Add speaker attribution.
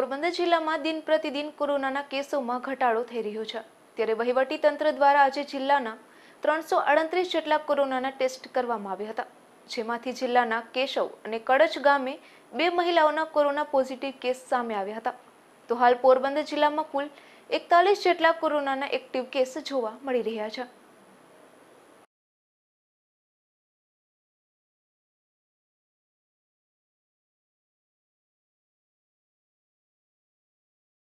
Speaker 1: પોરબંદર જિલ્લામાં દિન પ્રતિદિન કોરોનાના કેસોમાં ઘટાડો થઈ રહ્યો છે ત્યારે વહીવટી તંત્ર દ્વારા આજે જિલ્લાના ત્રણસો અડત્રીસ જેટલા કોરોનાના ટેસ્ટ કરવામાં આવ્યા હતા જેમાંથી જિલ્લાના કેશવ અને કડચ ગામે બે મહિલાઓના કોરોના પોઝિટિવ કેસ સામે આવ્યા હતા તો હાલ પોરબંદર જિલ્લામાં કુલ એકતાલીસ જેટલા કોરોનાના એક્ટિવ કેસ જોવા મળી રહ્યા છે